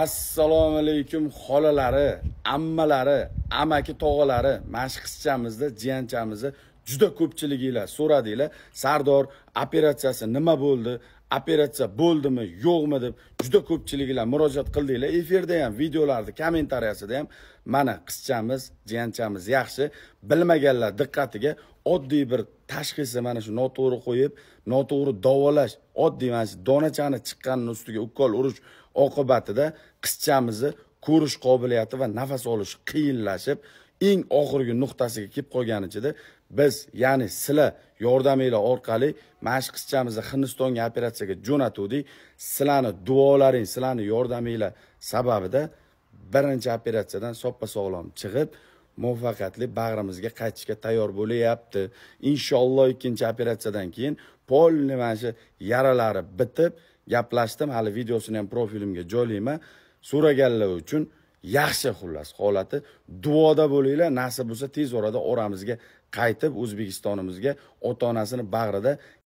assalomu alaykum xolalari ammalari amaki tog'alari mana jiyanchamizni juda ko'pchiliginglar so'radinglar sardor operatsiyasi nima bo'ldi operatsiya bo'ldimi yo'qmi deb juda ko'pchiliginglar murojaat qildinglar efirda ham videolarni kommentariyasida ham mana qizchamiz jiyanchamiz yaxshi bilmaganlar diqqatiga oddiy bir tashxisni mana shu noto'g'ri qo'yib noto'g'ri davolash oddiy mana shu donachani chiqqanini ustiga ukol urish oqibatida qizchamizni ko'rish qobiliyati va nafas olishi qiyinlashib eng oxirgi nuqtasiga kelib qolgan ichida biz ya'ni sizlar yordaminglar orqali mana shu qizchamizni hindistonga operatsiyaga jo'natuvdik sizlarni duolaring sizlarni yordaminglar sababida birinchi operatsiyadan soppa sog'lom chiqib muvaffaqiyatli bag'rimizga qaytishga tayyor bo'lyapti inshaalloh ikkinchi operatsiyadan keyin полный mana shu yaralari bitib gaplashdim hali videosini ham profilimga joylayman so'raganlar uchun yaxshi xullas holati duoda bo'linglar nasib bo'lsa tez orada oramizga qaytib o'zbekistonimizga ota onasini bag'rida